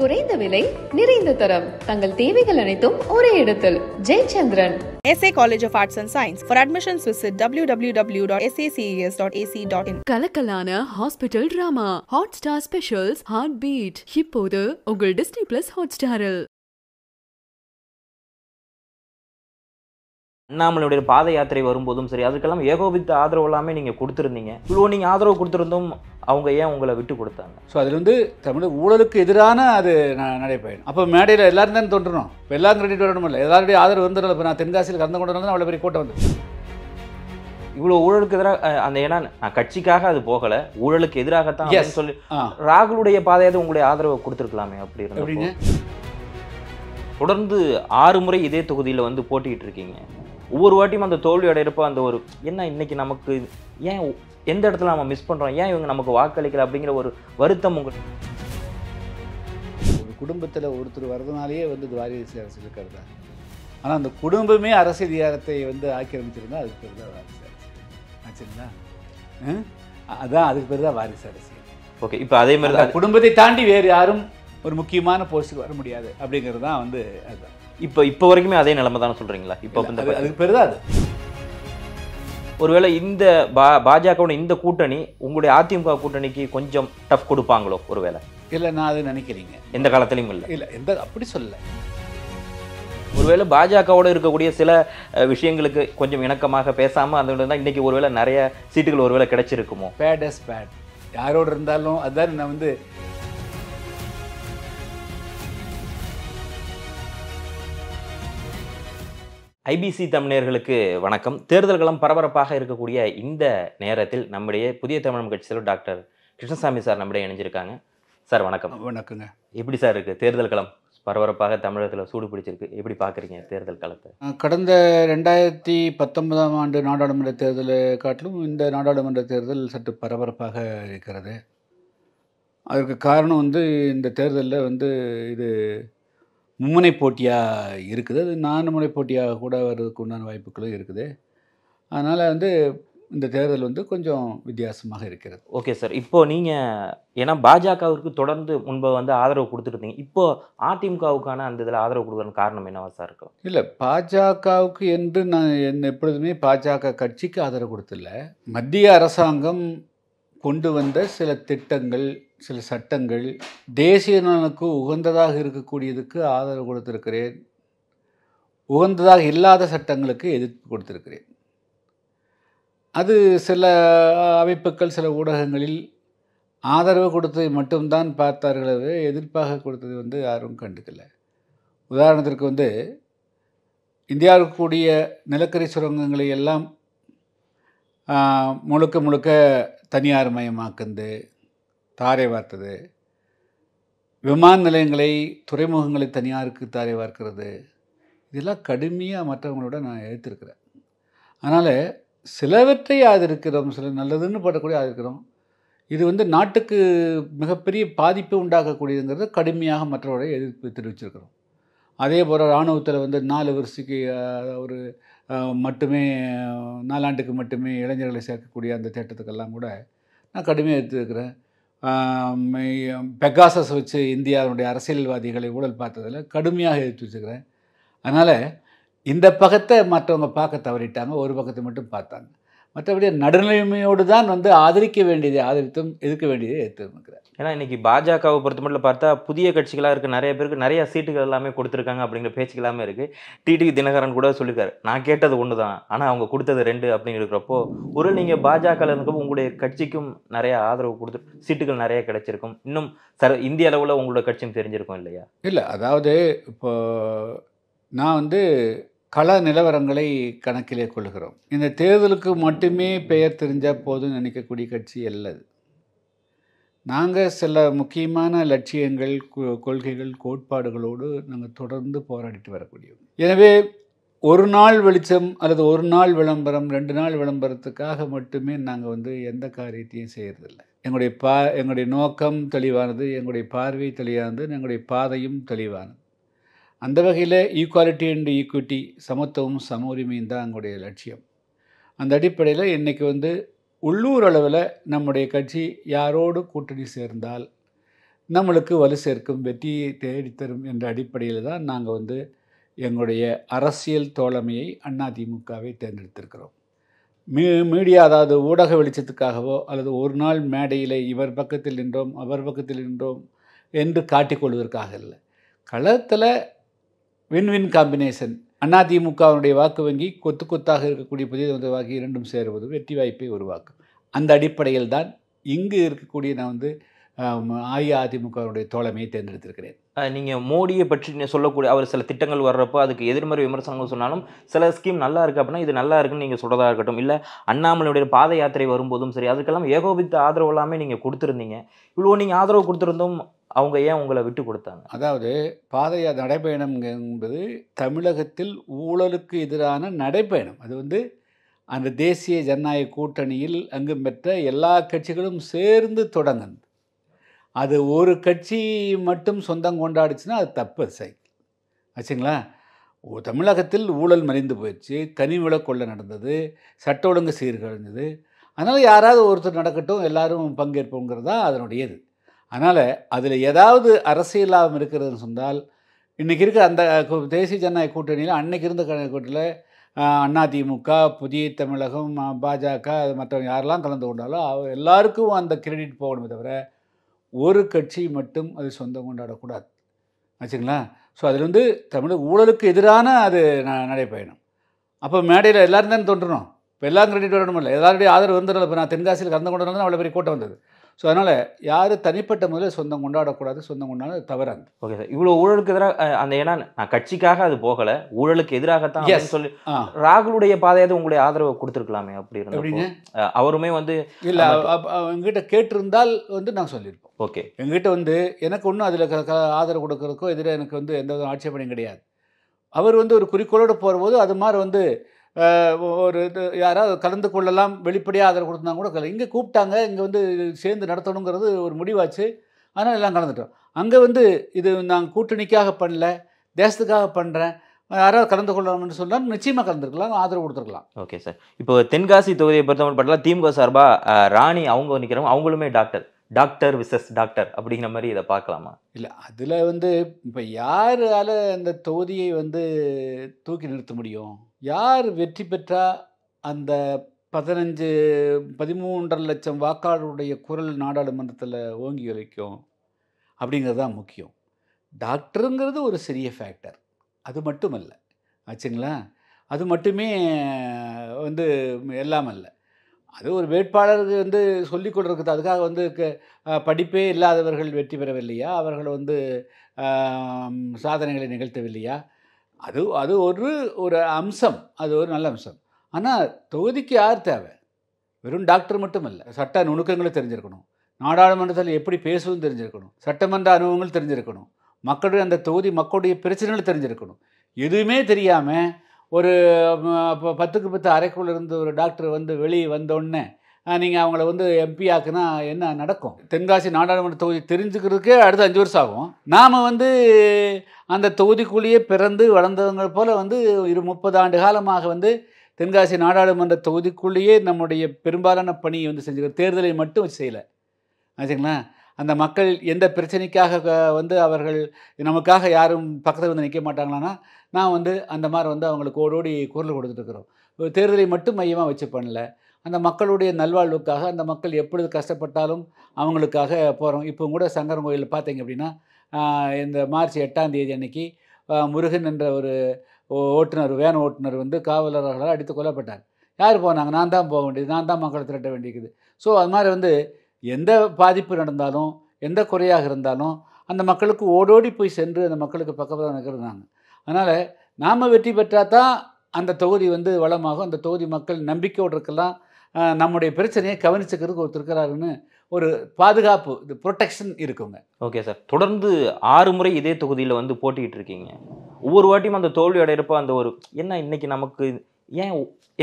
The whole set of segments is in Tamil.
குறைந்த விலை நிறைந்த தரம் தங்கள் தேவைகள் அனைத்தும் ஒரே இடத்தில் Jayachandran SA College W Arts and Science. Dot A C dot கலக்கலான hospital drama Hotstar specials heartbeat இப்போது உங்கள் டிஸ்னி பிளஸ் ஹாட் ஸ்டாரில் அண்ணாமலையுடைய பாத யாத்திரை வரும்போதும் சரி அதுக்கெல்லாம் ஏகோபித்த ஆதரவு எல்லாமே நீங்கள் கொடுத்துருந்தீங்க இவ்வளோ நீங்கள் ஆதரவு கொடுத்துருந்தும் அவங்க ஏன் உங்களை விட்டு கொடுத்தாங்க ஸோ அதில் வந்து தமிழ் ஊழலுக்கு எதிரான அது நடைபயணம் அப்போ மேடையில் எல்லாரும் தான் தோன்றணும் இப்போ எல்லாரும் கிரெடிட் வரணும் இல்லை எல்லாருடைய ஆதரவு வந்து இப்போ நான் தென்காசியில் கலந்து கொண்டு தான் அவ்வளோ பெரிய கூட்டம் வந்து இவ்வளோ ஊழலுக்கு எதிராக அந்த ஏன்னா நான் கட்சிக்காக அது போகலை ஊழலுக்கு எதிராகத்தான் சொல்லி ராகுலுடைய பாதையாவது உங்களுடைய ஆதரவை கொடுத்துருக்கலாமே அப்படி அப்படின்னு தொடர்ந்து ஆறு முறை இதே தொகுதியில் வந்து போட்டிக்கிட்டு இருக்கீங்க ஒவ்வொரு வாட்டியும் அந்த தோல்வியோட இருப்ப அந்த ஒரு என்ன இன்னைக்கு நமக்கு ஏன் எந்த இடத்துல நம்ம மிஸ் பண்ணுறோம் ஏன் இவங்க நமக்கு வாக்களிக்கல அப்படிங்கிற ஒரு வருத்தம் உங்களுக்கு குடும்பத்தில் ஒருத்தர் வரதுனாலேயே வந்து துவாரிசு அரசு இருக்கிறது ஆனால் அந்த குடும்பமே அரசு அதிகாரத்தை வந்து ஆக்கிரமிச்சிருந்தா அதுக்கு பேர் தான் வாரிசு அரசு ஆச்சுங்களா அதான் அதுக்கு பேர் தான் வாரிசு அரசு ஓகே இப்போ அதே மாதிரி குடும்பத்தை தாண்டி வேறு யாரும் ஒரு முக்கியமான போஸ்ட்டுக்கு வர முடியாது அப்படிங்கிறது தான் வந்து அதுதான் இப்போ இப்போ வரைக்குமே அதே நிலைமை தானே சொல்கிறீங்களா இப்போ இந்த அதுக்கு பெருதா அது ஒருவேளை இந்த பா பாஜகவோட இந்த கூட்டணி உங்களுடைய அதிமுக கூட்டணிக்கு கொஞ்சம் டஃப் கொடுப்பாங்களோ ஒருவேளை இல்லை நான் அது நினைக்கிறீங்க எந்த காலத்துலையும் இல்லை இல்லை எந்த அப்படி சொல்ல ஒருவேளை பாஜகவோடு இருக்கக்கூடிய சில விஷயங்களுக்கு கொஞ்சம் இணக்கமாக பேசாமல் அந்த தான் இன்றைக்கி ஒருவேளை நிறைய சீட்டுகள் ஒருவேளை கிடைச்சிருக்குமோ பேட் எஸ் பேட் யாரோடு இருந்தாலும் அதுதான் நான் வந்து ஐபிசி தமிழர்களுக்கு வணக்கம் தேர்தல் களம் பரபரப்பாக இருக்கக்கூடிய இந்த நேரத்தில் நம்முடைய புதிய தமிழ் கட்சியில் டாக்டர் கிருஷ்ணசாமி சார் நம்முடைய இணைஞ்சிருக்காங்க சார் வணக்கம் வணக்கங்க எப்படி சார் இருக்குது தேர்தல் களம் பரபரப்பாக தமிழகத்தில் சூடு பிடிச்சிருக்கு எப்படி பார்க்குறீங்க தேர்தல் காலத்தை கடந்த ரெண்டாயிரத்தி பத்தொன்பதாம் ஆண்டு நாடாளுமன்ற தேர்தலை காட்டிலும் இந்த நாடாளுமன்ற தேர்தல் சற்று பரபரப்பாக இருக்கிறது அதற்கு காரணம் வந்து இந்த தேர்தலில் வந்து இது மும்முனை போட்டியாக இருக்குது அது நான்முனை போட்டியாக கூட வர்றதுக்கு உண்டான வாய்ப்புகளும் இருக்குது அதனால் வந்து இந்த தேர்தல் வந்து கொஞ்சம் வித்தியாசமாக இருக்கிறது ஓகே சார் இப்போது நீங்கள் ஏன்னா பாஜகவிற்கு தொடர்ந்து முன்பு வந்து ஆதரவு கொடுத்துருந்தீங்க இப்போது அதிமுகவுக்கான அந்த இதில் ஆதரவு கொடுக்குற காரணம் என்னவா சார் இருக்கும் இல்லை பாஜகவுக்கு என்று நான் என் எப்பொழுதுமே பாஜக கட்சிக்கு ஆதரவு கொடுத்துல மத்திய அரசாங்கம் கொண்டு வந்த சில திட்டங்கள் சில சட்டங்கள் தேசிய நலனுக்கு உகந்ததாக இருக்கக்கூடியதுக்கு ஆதரவு கொடுத்திருக்கிறேன் உகந்ததாக இல்லாத சட்டங்களுக்கு எதிர்ப்பு கொடுத்திருக்கிறேன் அது சில அமைப்புகள் சில ஊடகங்களில் ஆதரவு கொடுத்ததை மட்டும்தான் பார்த்தார்கள் எதிர்ப்பாக கொடுத்தது வந்து யாரும் கண்டுக்கல உதாரணத்திற்கு வந்து இந்தியாவுக்கு கூடிய நிலக்கரி சுரங்கங்களை எல்லாம் முழுக்க முழுக்க தனியார் மயமாக்குந்து தாரை வார்த்தது விமான நிலையங்களை துறைமுகங்களை தனியாருக்கு தாரை வார்க்கிறது இதெல்லாம் கடுமையாக மற்றவங்களோட நான் எழுத்திருக்கிறேன் அதனால் சிலவற்றை ஆதரிக்கிறோம் சில நல்லதுன்னு படக்கூடிய ஆதரிக்கிறோம் இது வந்து நாட்டுக்கு மிகப்பெரிய பாதிப்பு உண்டாக்கக்கூடியதுங்கிறத கடுமையாக மற்றவரை எதிர்ப்பு தெரிவிச்சிருக்கிறோம் அதே போல் இராணுவத்தில் வந்து நாலு வருஷத்துக்கு ஒரு மட்டுமே நாலாண்டுக்கு மட்டுமே இளைஞர்களை சேர்க்கக்கூடிய அந்த திட்டத்துக்கெல்லாம் கூட நான் கடுமையாக எடுத்துருக்கிறேன் பெகாசஸ் வச்சு இந்தியாவுடைய அரசியல்வாதிகளை ஊழல் பார்த்ததில் கடுமையாக எதிர்த்து வச்சுக்கிறேன் அதனால் இந்த பக்கத்தை மற்றவங்க பார்க்க தவறிட்டாங்க ஒரு பக்கத்தை மட்டும் பார்த்தாங்க மற்றபடி நடுநிலைமையோடு தான் வந்து ஆதரிக்க வேண்டியதை ஆதரித்தும் எதிர்க்க வேண்டியதை எதிர்த்து இருக்கிறார் ஏன்னா இன்றைக்கி பாஜகவை பொறுத்த மட்டும் பார்த்தா புதிய கட்சிகளாக இருக்க நிறைய பேருக்கு நிறையா சீட்டுகள் எல்லாமே கொடுத்துருக்காங்க அப்படிங்கிற பேச்சுக்கெல்லாமே இருக்குது டிடிவி தினகரன் கூட சொல்லியிருக்காரு நான் கேட்டது ஒன்று தான் ஆனால் அவங்க கொடுத்தது ரெண்டு அப்படிங்கிறப்போ ஒரு நீங்கள் பாஜகவில் இருந்தப்போ உங்களுடைய கட்சிக்கும் நிறைய ஆதரவு கொடுத்து சீட்டுகள் நிறைய கிடைச்சிருக்கும் இன்னும் சர இந்திய அளவில் உங்களோட கட்சியும் தெரிஞ்சிருக்கும் இல்லையா இல்லை அதாவது இப்போ நான் வந்து கள நிலவரங்களை கணக்கிலே கொள்கிறோம் இந்த தேர்தலுக்கு மட்டுமே பெயர் தெரிஞ்சால் போதும் நினைக்கக்கூடிய கட்சி அல்லது நாங்கள் சில முக்கியமான லட்சியங்கள் கொள்கைகள் கோட்பாடுகளோடு நாங்கள் தொடர்ந்து போராடிட்டு வரக்கூடியவங்க எனவே ஒரு நாள் வெளிச்சம் அல்லது ஒரு நாள் விளம்பரம் ரெண்டு நாள் விளம்பரத்துக்காக மட்டுமே நாங்கள் வந்து எந்த காரியத்தையும் செய்கிறதில்ல எங்களுடைய பா எங்களுடைய நோக்கம் தெளிவானது எங்களுடைய பார்வை தெளிவானது எங்களுடைய பாதையும் தெளிவானது அந்த வகையில் ஈக்குவாலிட்டி அண்ட் ஈக்விட்டி சமத்துவம் சம உரிமையும் தான் எங்களுடைய லட்சியம் அந்த அடிப்படையில் இன்றைக்கி வந்து உள்ளூர் அளவில் நம்முடைய கட்சி யாரோடு கூட்டணி சேர்ந்தால் நம்மளுக்கு வலு சேர்க்கும் வெற்றியை தேடித்தரும் என்ற அடிப்படையில் தான் நாங்கள் வந்து எங்களுடைய அரசியல் தோழமையை அதிமுகவை தேர்ந்தெடுத்திருக்கிறோம் மீ மீடியா அதாவது ஊடக வெளிச்சத்துக்காகவோ அல்லது ஒரு நாள் மேடையில் இவர் பக்கத்தில் நின்றோம் அவர் பக்கத்தில் நின்றோம் என்று காட்டிக்கொள்வதற்காக இல்லை களத்தில் வின் வின் காம்பினேஷன் அதிமுகவினுடைய வாக்கு வங்கி கொத்து கொத்தாக இருக்கக்கூடிய புதிய வந்து வாக்கு இரண்டும் சேருவது வெற்றி வாய்ப்பை உருவாக்கும் அந்த அடிப்படையில் தான் இங்கு இருக்கக்கூடிய நான் வந்து அஇஅதிமுகவினுடைய தோழமையை தேர்ந்தெடுத்திருக்கிறேன் நீங்கள் மோடியை பற்றி சொல்லக்கூடிய அவர் சில திட்டங்கள் வர்றப்போ அதுக்கு எதிர்மறை விமர்சனங்கள் சொன்னாலும் சில ஸ்கீம் நல்லா இருக்குது அப்படின்னா இது நல்லா இருக்குன்னு நீங்கள் சொல்கிறதா இருக்கட்டும் இல்லை அண்ணாமலையுடைய பாத யாத்திரை வரும்போதும் சரி அதுக்கெல்லாம் ஏகோபித்த ஆதரவு எல்லாமே நீங்கள் கொடுத்துருந்தீங்க இவ்வளோ நீங்கள் ஆதரவு கொடுத்துருந்தோம் அவங்க ஏன் உங்களை விட்டு கொடுத்தாங்க அதாவது பாதையா நடைப்பயணம் என்பது தமிழகத்தில் ஊழலுக்கு எதிரான நடைப்பயணம் அது வந்து அந்த தேசிய ஜனநாயக கூட்டணியில் அங்கும் பெற்ற எல்லா கட்சிகளும் சேர்ந்து தொடங்கினது அது ஒரு கட்சி மட்டும் சொந்தம் கொண்டாடுச்சுன்னா அது தப்பு சைக்கிள் ஆச்சுங்களா தமிழகத்தில் ஊழல் மறைந்து போயிடுச்சு கனிவள கொள்ளை நடந்தது சட்ட ஒழுங்கு சீர்கழிஞ்சது அதனால் யாராவது ஒருத்தர் நடக்கட்டும் எல்லாரும் பங்கேற்போங்கிறது தான் அதனுடைய இது அதனால் அதில் ஏதாவது லாபம் இருக்கிறதுன்னு சொன்னால் இன்றைக்கி இருக்கிற அந்த தேசிய ஜனநாயக கூட்டணியில் அன்னைக்கு இருந்த கூட்டத்தில் அதிமுக புதிய தமிழகம் பாஜக மற்றவங்க யாரெல்லாம் கலந்து கொண்டாலும் எல்லாருக்கும் அந்த கிரெடிட் போகணுமே தவிர ஒரு கட்சி மட்டும் அது சொந்தம் கொண்டாடக்கூடாது ஆச்சுங்களா ஸோ அதில் வந்து தமிழ் ஊழலுக்கு எதிரான அது நடைப்பயணம் அப்போ மேடையில் எல்லோரும் தானே தோன்றணும் இப்போ எல்லாம் வரணும் இல்லை எல்லாருடைய ஆதரவு இருந்ததில்ல இப்போ நான் தென்காசியில் கலந்து கொண்டதுனால தான் அவ்வளோ பெரிய கூட்டம் வந்தது ஸோ அதனால் யார் தனிப்பட்ட முதல்ல சொந்தம் கொண்டாடக்கூடாது சொந்தம் கொண்டாட தவறாது ஓகே சார் இவ்வளோ ஊழலுக்கு எதிராக அந்த ஏன்னா நான் கட்சிக்காக அது போகலை ஊழலுக்கு எதிராகத்தான் சொல்லி ராகுலுடைய பாதையாவது உங்களுடைய ஆதரவை கொடுத்துருக்கலாமே அப்படி அப்படின்னு அவருமே வந்து இல்லை எங்கிட்ட கேட்டிருந்தால் வந்து நாங்கள் சொல்லியிருப்போம் ஓகே எங்கிட்ட வந்து எனக்கு ஒன்றும் அதில் ஆதரவு கொடுக்கறதுக்கோ எதிராக எனக்கு வந்து எந்த ஆட்சேபனையும் கிடையாது அவர் வந்து ஒரு குறிக்கோளோடு போகிறபோது அது மாதிரி வந்து ஒரு இது யாராவது கலந்து கொள்ளலாம் வெளிப்படையாக ஆதரவு கொடுத்துருந்தாங்க கூட இங்கே கூப்பிட்டாங்க இங்கே வந்து சேர்ந்து நடத்தணுங்கிறது ஒரு முடிவாச்சு ஆனால் எல்லாம் கலந்துட்டோம் அங்கே வந்து இது நாங்கள் கூட்டணிக்காக பண்ணல தேசத்துக்காக பண்ணுறேன் யாராவது கலந்து கொள்ளணும்னு சொன்னால் நிச்சயமாக கலந்துருக்கலாம் ஆதரவு கொடுத்துருக்கலாம் ஓகே சார் இப்போ தென்காசி தொகுதியை பொறுத்தவரை பார்த்தா திமுக சார்பாக ராணி அவங்க நிற்கிறவங்க அவங்களுமே டாக்டர் டாக்டர் விசஸ் டாக்டர் அப்படிங்கிற மாதிரி இதை பார்க்கலாமா இல்லை அதில் வந்து இப்போ யாரால் அந்த தொகுதியை வந்து தூக்கி நிறுத்த முடியும் யார் வெற்றி பெற்றால் அந்த பதினஞ்சு பதிமூன்றரை லட்சம் வாக்காளருடைய குரல் நாடாளுமன்றத்தில் ஓங்கி வைக்கும் அப்படிங்கிறது தான் முக்கியம் டாக்டருங்கிறது ஒரு சிறிய ஃபேக்டர் அது மட்டும் அல்ல ஆச்சுங்களா அது மட்டுமே வந்து எல்லாம் அல்ல அது ஒரு வேட்பாளருக்கு வந்து சொல்லிக் கொடுக்குறது அதுக்காக வந்து படிப்பே இல்லாதவர்கள் வெற்றி பெறவில்லையா அவர்கள் வந்து சாதனைகளை நிகழ்த்தவில்லையா அது அது ஒரு ஒரு அம்சம் அது ஒரு நல்ல அம்சம் ஆனால் தொகுதிக்கு யார் தேவை வெறும் டாக்டர் மட்டும் இல்லை சட்ட நுணுக்கங்களும் தெரிஞ்சிருக்கணும் நாடாளுமன்றத்தில் எப்படி பேசுவதும் தெரிஞ்சிருக்கணும் சட்டமன்ற அனுபவங்கள் தெரிஞ்சிருக்கணும் மக்களுடைய அந்த தொகுதி மக்களுடைய பிரச்சனைகள் தெரிஞ்சிருக்கணும் எதுவுமே தெரியாமல் ஒரு பத்துக்கு பத்து அறைக்குள்ள இருந்து ஒரு டாக்டர் வந்து வெளியே வந்தோடனே நீங்கள் அவங்கள வந்து எம்பி ஆக்குனா என்ன நடக்கும் தென்காசி நாடாளுமன்ற தொகுதி தெரிஞ்சுக்கிறதுக்கே அடுத்த அஞ்சு வருஷம் ஆகும் நாம் வந்து அந்த தொகுதிக்குள்ளேயே பிறந்து வளர்ந்தவங்க போல் வந்து இரு முப்பது ஆண்டு காலமாக வந்து தென்காசி நாடாளுமன்ற தொகுதிக்குள்ளேயே நம்முடைய பெரும்பாலான பணியை வந்து செஞ்சுக்கிறோம் தேர்தலை மட்டும் செய்யலை ஆச்சுங்களா அந்த மக்கள் எந்த பிரச்சனைக்காக வந்து அவர்கள் நமக்காக யாரும் பக்கத்தில் வந்து நிற்க மாட்டாங்களான்னா நான் வந்து அந்த மாதிரி வந்து அவங்களுக்கு ஓடோடி குரல் கொடுத்துட்ருக்குறோம் தேர்தலை மட்டும் மையமாக வச்சு பண்ணலை அந்த மக்களுடைய நல்வாழ்வுக்காக அந்த மக்கள் எப்பொழுது கஷ்டப்பட்டாலும் அவங்களுக்காக போகிறோம் இப்போ கூட சங்கரன் கோயிலில் பார்த்தீங்க அப்படின்னா இந்த மார்ச் எட்டாம் தேதி அன்னைக்கு முருகன் என்ற ஒரு ஓட்டுநர் வேன் ஓட்டுநர் வந்து காவலர்களால் அடித்து கொல்லப்பட்டார் யார் போனாங்க நான் தான் போக வேண்டியது நான் தான் மக்களை திரட்ட வேண்டியது ஸோ அது மாதிரி வந்து எந்த பாதிப்பு நடந்தாலும் எந்த குறையாக இருந்தாலும் அந்த மக்களுக்கு ஓடோடி போய் சென்று அந்த மக்களுக்கு பக்கத்தில் நிற்கிறாங்க அதனால் நாம் வெற்றி பெற்றால் தான் அந்த தொகுதி வந்து வளமாகும் அந்த தொகுதி மக்கள் நம்பிக்கையோடு இருக்கலாம் நம்முடைய பிரச்சனையை கவனிச்சுக்கிறதுக்கு ஒருத்தர் இருக்கிறாருன்னு ஒரு பாதுகாப்பு இது ப்ரொடெக்ஷன் இருக்குங்க ஓகே சார் தொடர்ந்து ஆறு முறை இதே தொகுதியில் வந்து போட்டிக்கிட்டு இருக்கீங்க ஒவ்வொரு வாட்டியும் அந்த தோல்வி அடையிறப்போ அந்த ஒரு என்ன இன்னைக்கு நமக்கு ஏன்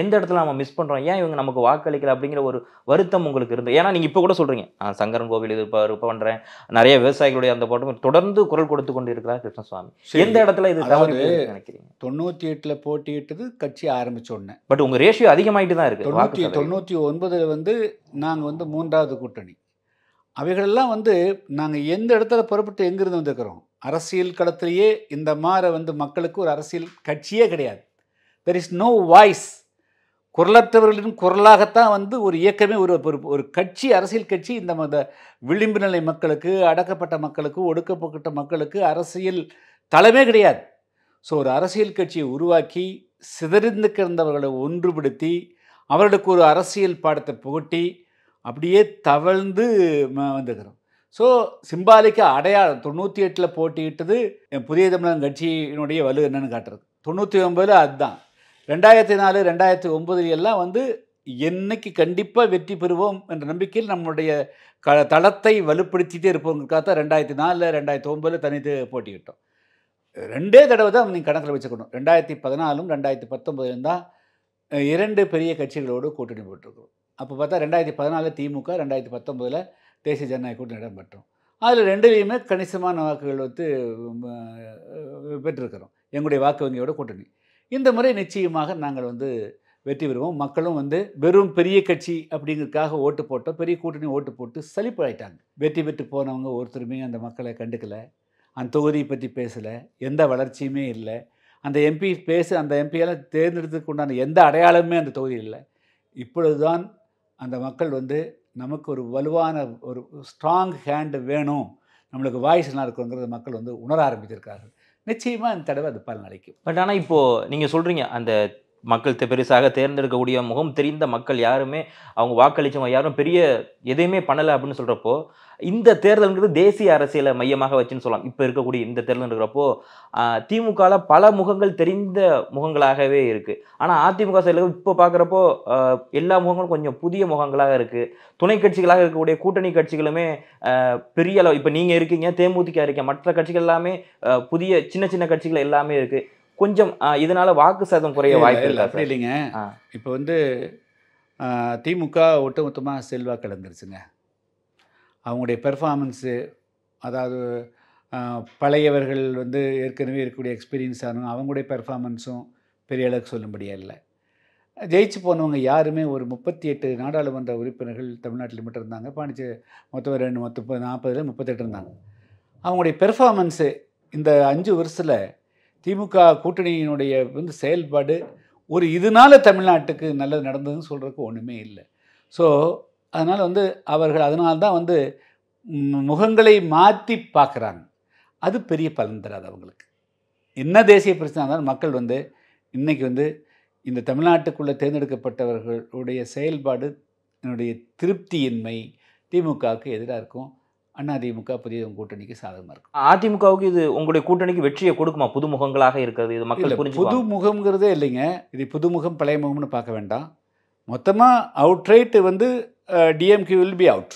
எந்த இடத்துல நம்ம மிஸ் பண்ணுறோம் ஏன் இவங்க நமக்கு வாக்களிக்கல அப்படிங்கிற ஒரு வருத்தம் உங்களுக்கு இருந்தது ஏன்னா நீங்கள் இப்போ கூட சொல்கிறீங்க நான் சங்கரன் கோவில் இது இப்போ பண்ணுறேன் நிறைய விவசாயிகளுடைய அந்த போட்டம் தொடர்ந்து குரல் கொடுத்து கொண்டு இருக்கிறார் கிருஷ்ணசுவாமி எந்த இடத்துல இது தவறு நினைக்கிறீங்க தொண்ணூற்றி எட்டில் போட்டியிட்டது கட்சி ஆரம்பிச்ச உடனே பட் உங்கள் ரேஷியோ அதிகமாகிட்டு தான் இருக்குது தொண்ணூற்றி தொண்ணூற்றி ஒன்பதில் வந்து நாங்கள் வந்து மூன்றாவது கூட்டணி அவைகளெல்லாம் வந்து நாங்கள் எந்த இடத்துல புறப்பட்டு எங்கேருந்து வந்திருக்கிறோம் அரசியல் களத்திலேயே இந்த மாதிரி வந்து மக்களுக்கு ஒரு அரசியல் கட்சியே கிடையாது தெர் இஸ் நோ வாய்ஸ் குரலற்றவர்களின் குரலாகத்தான் வந்து ஒரு இயக்கமே ஒரு ஒரு கட்சி அரசியல் கட்சி இந்த விளிம்பு நிலை மக்களுக்கு அடக்கப்பட்ட மக்களுக்கு ஒடுக்கப்பட்ட மக்களுக்கு அரசியல் தலைமே கிடையாது ஸோ ஒரு அரசியல் கட்சியை உருவாக்கி சிதறிந்து கிடந்தவர்களை ஒன்றுபடுத்தி அவர்களுக்கு ஒரு அரசியல் பாடத்தை புகட்டி அப்படியே தவழ்ந்து வந்துக்கிறோம் ஸோ சிம்பாலிக்க அடையாளம் தொண்ணூற்றி எட்டில் போட்டியிட்டது புதிய தமிழகம் கட்சியினுடைய வலு என்னன்னு காட்டுறது தொண்ணூற்றி ஒன்பதில் அதுதான் ரெண்டாயிரத்தி நாலு ரெண்டாயிரத்தி ஒம்பதுல எல்லாம் வந்து என்னைக்கு கண்டிப்பாக வெற்றி பெறுவோம் என்ற நம்பிக்கையில் நம்முடைய க தளத்தை வலுப்படுத்திட்டே இருப்பவங்களுக்காக தான் ரெண்டாயிரத்தி நாலில் ரெண்டாயிரத்தி ஒம்பதில் தனித்து போட்டிக்கிட்டோம் ரெண்டே தடவை தான் நீங்கள் கணக்கில் வச்சுக்கணும் ரெண்டாயிரத்தி பதினாலும் ரெண்டாயிரத்தி பத்தொம்பதுலேயும் தான் இரண்டு பெரிய கட்சிகளோடு கூட்டணி போட்டிருக்கிறோம் அப்போ பார்த்தா ரெண்டாயிரத்தி பதினாலில் திமுக ரெண்டாயிரத்தி பத்தொம்பதில் தேசிய ஜனநாயக கூட்டணி இடம்பெற்றோம் அதில் ரெண்டுலேயுமே கணிசமான வாக்குகள் வந்து பெற்றிருக்கிறோம் எங்களுடைய வாக்கு வங்கியோட கூட்டணி இந்த முறை நிச்சயமாக நாங்கள் வந்து வெற்றி பெறுவோம் மக்களும் வந்து வெறும் பெரிய கட்சி அப்படிங்கிறதுக்காக ஓட்டு போட்டோம் பெரிய கூட்டணி ஓட்டு போட்டு சளிப்பாயிட்டாங்க வெற்றி பெற்று போனவங்க ஒருத்தருமே அந்த மக்களை கண்டுக்கலை அந்த தொகுதியை பற்றி பேசலை எந்த வளர்ச்சியுமே இல்லை அந்த எம்பி பேச அந்த எம்பியால் தேர்ந்தெடுத்துக்கு உண்டான எந்த அடையாளமுமே அந்த தொகுதியில் இல்லை இப்பொழுது தான் அந்த மக்கள் வந்து நமக்கு ஒரு வலுவான ஒரு ஸ்ட்ராங் ஹேண்டு வேணும் நம்மளுக்கு வாய்ஸ் நல்லா இருக்குங்கிறத மக்கள் வந்து உணர ஆரம்பித்திருக்கார்கள் நிச்சயமாக இந்த தடவை அது பலனளிக்கும் பட் ஆனால் இப்போது நீங்கள் சொல்கிறீங்க அந்த மக்கள் பெருசாக தேர்ந்தெடுக்கக்கூடிய முகம் தெரிந்த மக்கள் யாருமே அவங்க வாக்களித்தவங்க யாரும் பெரிய எதையுமே பண்ணலை அப்படின்னு சொல்கிறப்போ இந்த தேர்தல்ங்கிறது தேசிய அரசியலை மையமாக வச்சுன்னு சொல்லலாம் இப்போ இருக்கக்கூடிய இந்த தேர்தல் இருக்கிறப்போ திமுகவில் பல முகங்கள் தெரிந்த முகங்களாகவே இருக்குது ஆனால் அதிமுக சைடில் இப்போ பார்க்குறப்போ எல்லா முகங்களும் கொஞ்சம் புதிய முகங்களாக இருக்குது துணை கட்சிகளாக இருக்கக்கூடிய கூட்டணி கட்சிகளுமே பெரிய அளவு இப்போ நீங்கள் இருக்கீங்க தேமுதிக இருக்கீங்க மற்ற கட்சிகள் எல்லாமே புதிய சின்ன சின்ன கட்சிகள் எல்லாமே இருக்குது கொஞ்சம் இதனால வாக்கு சதம் குறைய வாய்ப்பு இல்லை அப்படி இல்லைங்க இப்போ வந்து திமுக ஒட்டுமொத்தமாக செல்வாக்கு கிடந்துருச்சுங்க அவங்களுடைய பெர்ஃபார்மன்ஸு அதாவது பழையவர்கள் வந்து ஏற்கனவே இருக்கக்கூடிய எக்ஸ்பீரியன்ஸ் ஆகணும் அவங்களுடைய பெர்ஃபார்மன்ஸும் பெரிய அளவுக்கு சொல்லும்படியாக இல்லை ஜெயிச்சு போனவங்க யாருமே ஒரு முப்பத்தி எட்டு நாடாளுமன்ற உறுப்பினர்கள் தமிழ்நாட்டில் மட்டும் இருந்தாங்க பாண்டிச்சு மொத்தம் ரெண்டு மொத்த நாற்பதுல முப்பத்தெட்டு இருந்தாங்க அவங்களுடைய பெர்ஃபார்மன்ஸு இந்த அஞ்சு வருஷத்தில் திமுக கூட்டணியினுடைய வந்து செயல்பாடு ஒரு இதனால் தமிழ்நாட்டுக்கு நல்லது நடந்ததுன்னு சொல்கிறதுக்கு ஒன்றுமே இல்லை ஸோ அதனால் வந்து அவர்கள் அதனால்தான் வந்து முகங்களை மாற்றி பார்க்குறாங்க அது பெரிய பலன் தராது அவங்களுக்கு என்ன தேசிய பிரச்சனை இருந்தாலும் மக்கள் வந்து இன்றைக்கி வந்து இந்த தமிழ்நாட்டுக்குள்ளே தேர்ந்தெடுக்கப்பட்டவர்களுடைய செயல்பாடு என்னுடைய திருப்தியின்மை திமுகவுக்கு எதிராக இருக்கும் அதிமுக புதிய கூட்டணிக்கு சாதகமாக இருக்கும் அதிமுகவுக்கு இது உங்களுடைய கூட்டணிக்கு வெற்றியை கொடுக்குமா புதுமுகங்களாக இருக்கிறது இது மக்கள் புரிஞ்சு புதுமுகங்கிறதே இல்லைங்க இது புதுமுகம் பழைய முகம்னு பார்க்க வேண்டாம் மொத்தமாக அவுட்ரைட்டு வந்து DMK will be out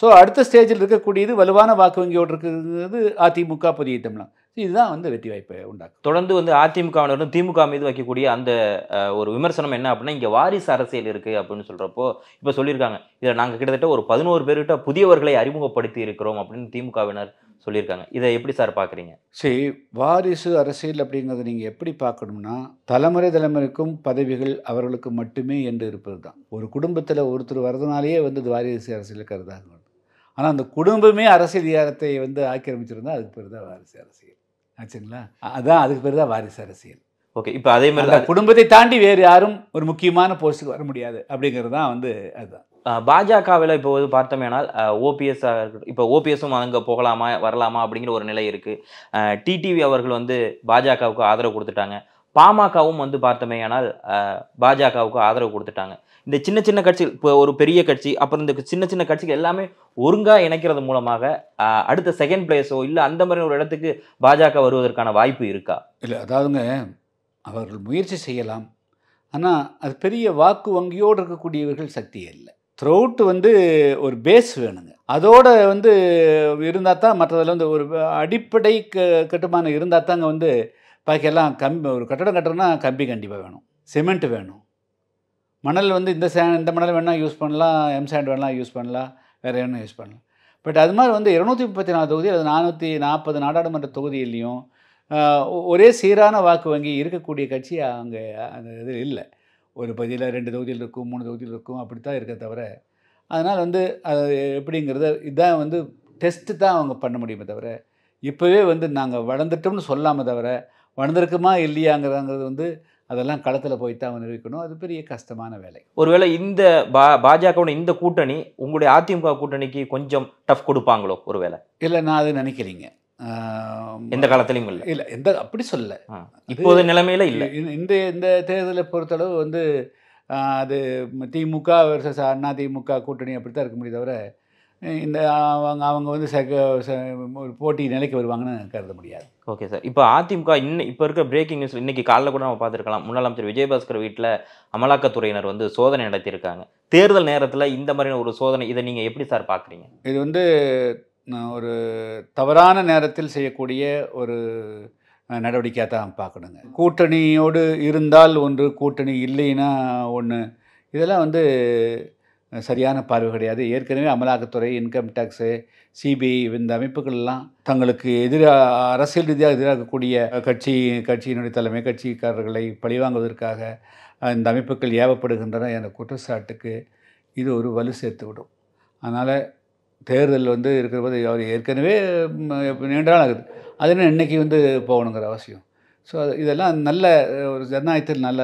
so அடுத்த ஸ்டேஜில் இருக்கக்கூடியது வலுவான வாக்கு வங்கியோடு இருக்கிறது அதிமுக புதிய திட்டம்லாம் இதுதான் வந்து வெற்றி வாய்ப்பை உண்டாக்கும் தொடர்ந்து வந்து அதிமுகவினரும் திமுக மீது வைக்கக்கூடிய அந்த ஒரு விமர்சனம் என்ன அப்படின்னா இங்கே வாரிசு அரசியல் இருக்குது அப்படின்னு சொல்கிறப்போ இப்போ சொல்லியிருக்காங்க இதில் நாங்கள் கிட்டத்தட்ட ஒரு பதினோரு பேர்கிட்ட புதியவர்களை அறிமுகப்படுத்தி இருக்கிறோம் அப்படின்னு திமுகவினர் சொல்லியிருக்காங்க இதை எப்படி சார் பார்க்குறீங்க சரி வாரிசு அரசியல் அப்படிங்கிறத நீங்கள் எப்படி பார்க்கணும்னா தலைமுறை தலைமுறைக்கும் பதவிகள் அவர்களுக்கு மட்டுமே என்று இருப்பது தான் ஒரு குடும்பத்தில் ஒருத்தர் வரதுனாலேயே வந்து வாரிசு அரசியல் கருதாக ஆனால் அந்த குடும்பமே அரசியல் அதிகாரத்தை வந்து ஆக்கிரமிச்சிருந்தால் அதுக்கு பேர் தான் வாரிசு அரசியல் ஆச்சுங்களா அதுதான் அதுக்கு பேர் தான் வாரிசு அரசியல் ஓகே இப்போ அதே மாதிரி குடும்பத்தை தாண்டி வேறு யாரும் ஒரு முக்கியமான போஸ்ட்டுக்கு வர முடியாது அப்படிங்கிறது தான் வந்து அதுதான் பாஜகவில் இப்போ வந்து பார்த்தோம்னால் ஓபிஎஸ்ஸாக இருக்கட்டும் இப்போ ஓபிஎஸும் அங்கே போகலாமா வரலாமா அப்படிங்கிற ஒரு நிலை இருக்குது டிடிவி அவர்கள் வந்து பாஜகவுக்கு ஆதரவு கொடுத்துட்டாங்க பாமகவும் வந்து பார்த்தோமே ஆனால் பாஜகவுக்கு ஆதரவு கொடுத்துட்டாங்க இந்த சின்ன சின்ன கட்சிகள் இப்போ ஒரு பெரிய கட்சி அப்புறம் இந்த சின்ன சின்ன கட்சிகள் எல்லாமே ஒருங்காக இணைக்கிறது மூலமாக அடுத்த செகண்ட் பிளேஸோ இல்லை அந்த மாதிரி ஒரு இடத்துக்கு பாஜக வருவதற்கான வாய்ப்பு இருக்கா இல்லை அதாவதுங்க அவர்கள் முயற்சி செய்யலாம் ஆனால் அது பெரிய வாக்கு வங்கியோடு இருக்கக்கூடியவர்கள் சக்தி இல்லை த்ரௌட் வந்து ஒரு பேஸ் வேணுங்க அதோடு வந்து இருந்தால் தான் மற்றதில் வந்து ஒரு அடிப்படை க கட்டுமானம் இருந்தால் தாங்க வந்து பாக்கி எல்லாம் கம்பி ஒரு கட்டடம் கட்டுறோன்னா கம்பி கண்டிப்பாக வேணும் சிமெண்ட் வேணும் மணல் வந்து இந்த சேண்ட் இந்த மணல் வேணால் யூஸ் பண்ணலாம் எம் சாண்ட் வேணால் யூஸ் பண்ணலாம் வேறு வேணும் யூஸ் பண்ணலாம் பட் அது மாதிரி வந்து இரநூத்தி முப்பத்தி நாலு தொகுதி அது நானூற்றி நாற்பது நாடாளுமன்ற தொகுதியிலையும் ஒரே சீரான வாக்கு வங்கி இருக்கக்கூடிய கட்சி அங்கே அந்த இது இல்லை ஒரு பகுதியில் ரெண்டு தொகுதியில் இருக்கும் மூணு தொகுதியில் இருக்கும் அப்படி தான் இருக்க தவிர அதனால் வந்து அது எப்படிங்கிறத இதுதான் வந்து டெஸ்ட்டு தான் அவங்க பண்ண முடியுமே தவிர இப்போவே வந்து நாங்கள் வளர்ந்துட்டோம்னு சொல்லாமல் தவிர வளர்ந்துருக்குமா இல்லையாங்கிறாங்கிறது வந்து அதெல்லாம் களத்தில் போய் தான் நிரூபிக்கணும் அது பெரிய கஷ்டமான வேலை ஒருவேளை இந்த பா பாஜகவோட இந்த கூட்டணி உங்களுடைய அதிமுக கூட்டணிக்கு கொஞ்சம் டஃப் கொடுப்பாங்களோ ஒருவேளை இல்லை நான் அது நினைக்கிறீங்க எந்த காலத்திலையும் இல்லை இல்லை எந்த அப்படி சொல்லலை இப்போது நிலைமையில இல்லை இந்த இந்த தேர்தலை பொறுத்தளவு வந்து அது திமுக வருஷம் அதிமுக கூட்டணி அப்படி தான் இருக்க முடியும் தவிர இந்த அவங்க அவங்க வந்து ஒரு போட்டி நிலைக்கு வருவாங்கன்னு கருத முடியாது ஓகே சார் இப்போ அதிமுக இன்னும் இப்போ இருக்க பிரேக்கிங் நியூஸ் இன்னைக்கு காலைல கூட நம்ம பார்த்துருக்கலாம் முன்னாள் அமைச்சர் விஜயபாஸ்கர் வீட்டில் அமலாக்கத்துறையினர் வந்து சோதனை நடத்தியிருக்காங்க தேர்தல் நேரத்தில் இந்த மாதிரியான ஒரு சோதனை இதை நீங்கள் எப்படி சார் பார்க்குறீங்க இது வந்து ஒரு தவறான நேரத்தில் செய்யக்கூடிய ஒரு நடவடிக்கையாக தான் பார்க்கணுங்க கூட்டணியோடு இருந்தால் ஒன்று கூட்டணி இல்லைன்னா ஒன்று இதெல்லாம் வந்து சரியான பார்வை கிடையாது ஏற்கனவே அமலாக்கத்துறை இன்கம் டேக்ஸு சிபிஐ இந்த அமைப்புகள்லாம் தங்களுக்கு எதிராக அரசியல் ரீதியாக எதிராகக்கூடிய கட்சி கட்சியினுடைய தலைமை கட்சிக்காரர்களை பழிவாங்குவதற்காக இந்த அமைப்புகள் ஏவப்படுகின்றன என்ற குற்றச்சாட்டுக்கு இது ஒரு வலு சேர்த்து விடும் அதனால் தேர்தல் வந்து இருக்கிற போது அவர் ஏற்கனவே நீண்டாலும் நாள் ஆகுது இன்றைக்கி வந்து போகணுங்கிற அவசியம் ஸோ இதெல்லாம் நல்ல ஒரு ஜனநாயகத்தில் நல்ல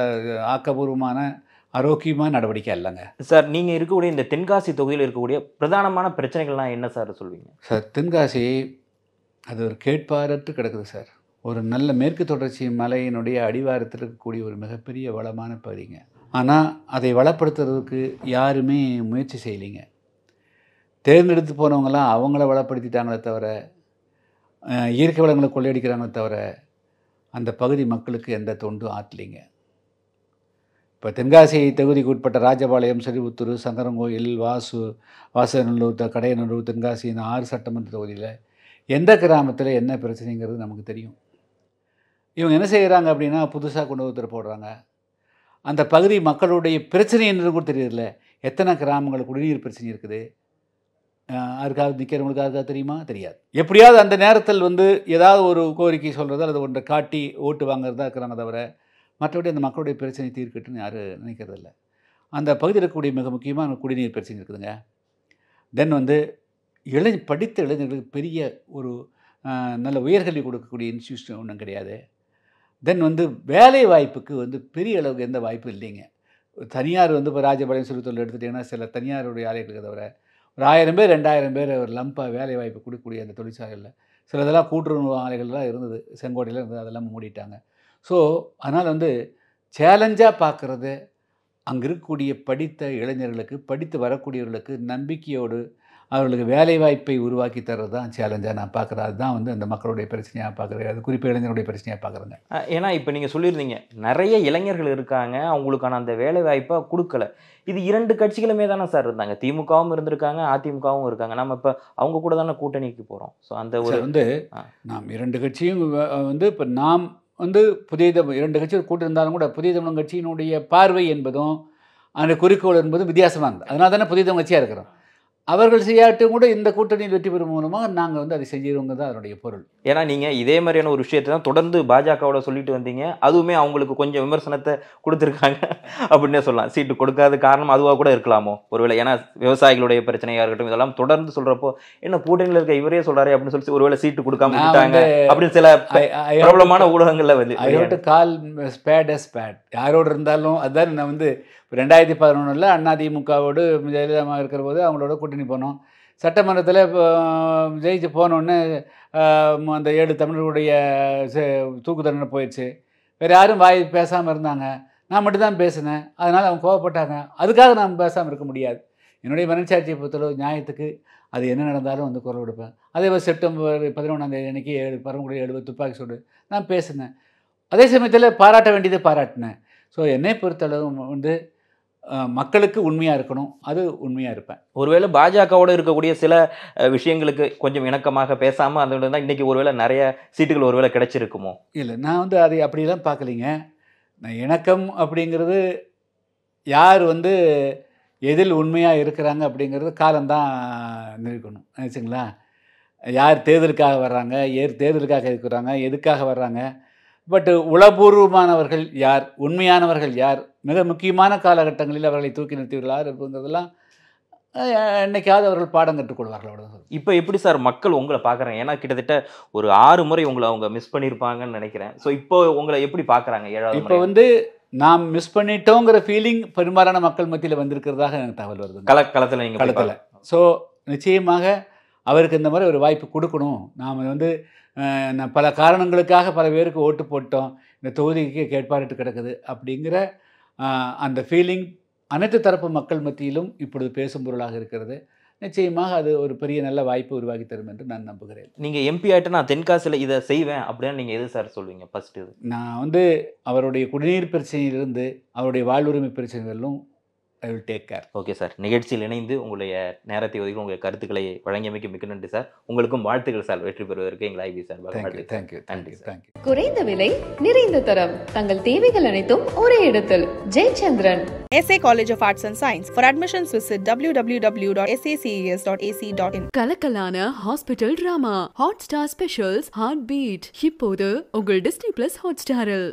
ஆக்கபூர்வமான ஆரோக்கியமான நடவடிக்கை இல்லைங்க சார் நீங்கள் இருக்கக்கூடிய இந்த தென்காசி தொகுதியில் இருக்கக்கூடிய பிரதானமான பிரச்சனைகள்லாம் என்ன சார் சொல்வீங்க சார் தென்காசி அது ஒரு கேட்பாரற்று கிடக்குது சார் ஒரு நல்ல மேற்கு தொடர்ச்சி மலையினுடைய அடிவாரத்தில் இருக்கக்கூடிய ஒரு மிகப்பெரிய வளமான பகுதிங்க ஆனால் அதை வளப்படுத்துறதுக்கு யாருமே முயற்சி செய்யலைங்க தேர்ந்தெடுத்து போனவங்களாம் அவங்கள வளப்படுத்திட்டாங்களே தவிர இயற்கை வளங்களை கொள்ளையடிக்கிறாங்களே தவிர அந்த பகுதி மக்களுக்கு எந்த தொண்டும் ஆற்றலைங்க இப்போ தென்காசி தொகுதிக்கு உட்பட்ட ராஜபாளையம் செறிவுத்தூர் சங்கரங்கோயில் வாசு வாசநல்லூர் கடையநல்லூர் தென்காசி இந்த ஆறு சட்டமன்ற தொகுதியில் எந்த கிராமத்தில் என்ன பிரச்சனைங்கிறது நமக்கு தெரியும் இவங்க என்ன செய்கிறாங்க அப்படின்னா புதுசாக கொண்டு ஒருத்தர் போடுறாங்க அந்த பகுதி மக்களுடைய பிரச்சனை என்று கூட தெரியல எத்தனை கிராமங்கள் குடிநீர் பிரச்சனை இருக்குது யாருக்காவது நிற்கிறவங்களுக்கு அதுக்காக தெரியுமா தெரியாது எப்படியாவது அந்த நேரத்தில் வந்து ஏதாவது ஒரு கோரிக்கை சொல்கிறதோ அல்லது ஒன்றை காட்டி ஓட்டு வாங்குறதா இருக்கிறாங்க தவிர மற்றபடி அந்த மக்களுடைய பிரச்சனை தீர்க்கட்டுன்னு யாரும் நினைக்கிறதில்ல அந்த பகுதியில் இருக்கக்கூடிய மிக முக்கியமான குடிநீர் பிரச்சனை இருக்குதுங்க தென் வந்து இளை படித்த இளைஞர்களுக்கு பெரிய ஒரு நல்ல உயர்கல்வி கொடுக்கக்கூடிய இன்ஸ்டியூஷன் ஒன்றும் கிடையாது தென் வந்து வேலை வாய்ப்புக்கு வந்து பெரிய அளவுக்கு எந்த வாய்ப்பும் இல்லைங்க தனியார் வந்து இப்போ ராஜபாளையம் சிறுத்தொழில் எடுத்துகிட்டிங்கன்னா சில தனியாருடைய ஆலைகளுக்கு தவிர ஒரு ஆயிரம் பேர் ரெண்டாயிரம் பேர் ஒரு லம்பாக வேலை வாய்ப்பு கொடுக்கக்கூடிய அந்த தொழிற்சாலைகளில் இதெல்லாம் கூட்டுறவு ஆலைகள்லாம் இருந்தது செங்கோட்டையில் இருந்தது அதெல்லாம் மூடிட்டாங்க ஸோ அதனால் வந்து சேலஞ்சாக பார்க்குறது அங்கே இருக்கக்கூடிய படித்த இளைஞர்களுக்கு படித்து வரக்கூடியவர்களுக்கு நம்பிக்கையோடு அவர்களுக்கு வேலை வாய்ப்பை உருவாக்கி தர்றது தான் சேலஞ்சாக நான் பார்க்குறேன் அதுதான் வந்து அந்த மக்களுடைய பிரச்சனையாக பார்க்குறேன் அது குறிப்பு இளைஞருடைய பிரச்சனையாக பார்க்குறேங்க ஏன்னா இப்போ நீங்கள் சொல்லியிருந்தீங்க நிறைய இளைஞர்கள் இருக்காங்க அவங்களுக்கான அந்த வேலை வாய்ப்பை கொடுக்கல இது இரண்டு கட்சிகளுமே தானே சார் இருந்தாங்க திமுகவும் இருந்திருக்காங்க அதிமுகவும் இருக்காங்க நம்ம இப்போ அவங்க கூட தானே கூட்டணிக்கு போகிறோம் ஸோ அந்த ஒரு வந்து நாம் இரண்டு கட்சியும் வந்து இப்போ நாம் வந்து புதிய தமிழ் இரண்டு கட்சிகள் கூட்டிருந்தாலும் கூட புதிய தமிழ் கட்சியினுடைய பார்வை என்பதும் அந்த குறிக்கோள் என்பதும் வித்தியாசமாக இருந்தது அதனால தானே புதிய தமிழ் கட்சியாக இருக்கிறோம் அவர்கள் செய்யாட்டும் கூட இந்த கூட்டணியில் வெற்றி பெறும் மூலமாக நாங்கள் வந்து அதை செய்யறவங்க தான் அதனுடைய பொருள் ஏன்னா நீங்கள் இதே மாதிரியான ஒரு விஷயத்தை தான் தொடர்ந்து பாஜகவோட சொல்லிட்டு வந்தீங்க அதுவுமே அவங்களுக்கு கொஞ்சம் விமர்சனத்தை கொடுத்துருக்காங்க அப்படின்னே சொல்லலாம் சீட்டு கொடுக்காத காரணம் அதுவாக கூட இருக்கலாமோ ஒருவேளை ஏன்னா விவசாயிகளுடைய பிரச்சனையாக இருக்கட்டும் இதெல்லாம் தொடர்ந்து சொல்கிறப்போ என்ன கூட்டணியில் இருக்க இவரே சொல்கிறாரு அப்படின்னு சொல்லி ஒருவேளை சீட்டு கொடுக்காம விட்டாங்க அப்படின்னு சில பிரபலமான ஊடகங்களில் வந்து கால் ஸ்பேட் ஸ்பேட் யாரோடு இருந்தாலும் அதுதான் நான் வந்து இப்போ ரெண்டாயிரத்தி பதினொன்றில் அண்ணா திமுகவோடு ஜெயலலிதாமா இருக்கிற போது அவங்களோட கூட்டணி போனோம் சட்டமன்றத்தில் இப்போ ஜெயிச்சு போனோடனே அந்த ஏழு தமிழர்களுடைய தூக்கு தண்டனை போயிடுச்சு வேறு யாரும் வாய் பேசாமல் இருந்தாங்க நான் மட்டும்தான் பேசினேன் அதனால் அவங்க கோவப்பட்டாங்க அதுக்காக நான் பேசாமல் இருக்க முடியாது என்னுடைய மனசாட்சியை பொறுத்தளவு நியாயத்துக்கு அது என்ன நடந்தாலும் வந்து குரல் கொடுப்பேன் அதே மாதிரி செப்டம்பர் பதினொன்றாம் தேதி அன்றைக்கி ஏழு பரமக்குடி எழுபது துப்பாக்கி சூடு நான் பேசினேன் அதே சமயத்தில் பாராட்ட வேண்டியதை பாராட்டினேன் ஸோ என்னை பொறுத்தளவு வந்து மக்களுக்கு உண்மையாக இருக்கணும் அது உண்மையாக இருப்பேன் ஒருவேளை பாஜகவோடு இருக்கக்கூடிய சில விஷயங்களுக்கு கொஞ்சம் இணக்கமாக பேசாமல் அதோட தான் இன்றைக்கி ஒருவேளை நிறைய சீட்டுகள் ஒருவேளை கிடைச்சிருக்குமோ இல்லை நான் வந்து அதை அப்படிலாம் பார்க்கலிங்க நான் இணக்கம் அப்படிங்கிறது யார் வந்து எதில் உண்மையாக இருக்கிறாங்க அப்படிங்கிறது காலம்தான் நிற்கணும் நினச்சிங்களா யார் தேர்தலுக்காக வர்றாங்க ஏர் தேர்தலுக்காக இருக்கிறாங்க எதுக்காக வர்றாங்க பட்டு உளபூர்வமானவர்கள் யார் உண்மையானவர்கள் யார் மிக முக்கியமான காலகட்டங்களில் அவர்களை தூக்கி நிறுத்தியுள்ளார் இருப்பதெல்லாம் என்னைக்காவது அவர்கள் பாடம் கற்றுக்கொள்வார்கள் அவ்வளோ இப்போ எப்படி சார் மக்கள் உங்களை பார்க்குறாங்க ஏன்னா கிட்டத்தட்ட ஒரு ஆறு முறை உங்களை அவங்க மிஸ் பண்ணியிருப்பாங்கன்னு நினைக்கிறேன் ஸோ இப்போ உங்களை எப்படி பார்க்குறாங்க ஏழாவது இப்போ வந்து நாம் மிஸ் பண்ணிட்டோங்கிற ஃபீலிங் பெரும்பாலான மக்கள் மத்தியில் வந்திருக்கிறதாக எனக்கு தகவல் வருது கல களத்தில் நீங்கள் களத்தில் ஸோ நிச்சயமாக அவருக்கு இந்த மாதிரி ஒரு வாய்ப்பு கொடுக்கணும் நாம் வந்து பல காரணங்களுக்காக பல பேருக்கு ஓட்டு போட்டோம் இந்த தொகுதிக்கு கேட்பாட்டு கிடக்குது அப்படிங்கிற அந்த ஃபீலிங் அனைத்து தரப்பு மக்கள் மத்தியிலும் இப்பொழுது பேசும் பொருளாக இருக்கிறது நிச்சயமாக அது ஒரு பெரிய நல்ல வாய்ப்பு உருவாக்கி தரும் என்று நான் நம்புகிறேன் நீங்கள் எம்பி ஆகிட்டு நான் தென்காசியில் இதை செய்வேன் அப்படின்னு நீங்கள் எது சார் சொல்லுவீங்க ஃபஸ்ட்டு நான் வந்து அவருடைய குடிநீர் பிரச்சனையிலிருந்து அவருடைய வாழ்வுரிமை பிரச்சனைகளிலும் I will take care okay sir நிகழ்ச்சியில் இணைந்து உங்களுடைய நேரத்தை ஒதுக்கி உங்கள் கருத்துக்களை வழங்கியமைக்கு மிக்க நன்றி சார் உங்களுக்கும் வாழ்த்துக்கள் சார் வெற்றி பெறுவதற்கு எங்கள் ஐபி சார் தேங்க்யூ தேங்க்யூ நன்றி தேங்க்யூ குறைந்த விலை நிறைந்த தரம் தங்கள் தேவைகள் அனைத்தும் ஒரே இடத்தில் Jayachandran SA College W Arts dot SACS dot A C dot கலக்கலான hospital drama Hotstar specials heartbeat இப்போது உங்கள் டிஸ்னி பிளஸ் ஹாட் ஸ்டாரில்